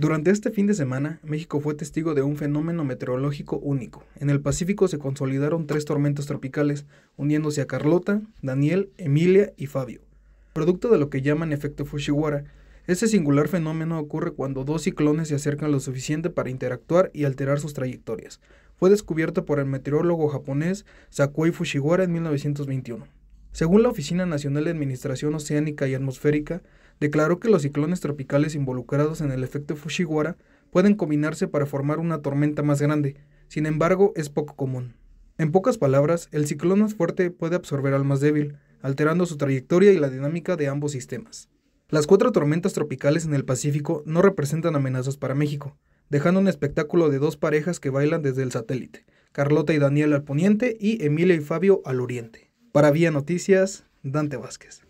Durante este fin de semana, México fue testigo de un fenómeno meteorológico único. En el Pacífico se consolidaron tres tormentas tropicales, uniéndose a Carlota, Daniel, Emilia y Fabio. Producto de lo que llaman efecto Fushiwara, este singular fenómeno ocurre cuando dos ciclones se acercan lo suficiente para interactuar y alterar sus trayectorias. Fue descubierto por el meteorólogo japonés Sakuei Fushiwara en 1921. Según la Oficina Nacional de Administración Oceánica y Atmosférica, declaró que los ciclones tropicales involucrados en el efecto Fujiwara pueden combinarse para formar una tormenta más grande, sin embargo es poco común. En pocas palabras, el ciclón más fuerte puede absorber al más débil, alterando su trayectoria y la dinámica de ambos sistemas. Las cuatro tormentas tropicales en el Pacífico no representan amenazas para México, dejando un espectáculo de dos parejas que bailan desde el satélite, Carlota y Daniel al poniente y Emilia y Fabio al oriente. Para Vía Noticias, Dante Vázquez.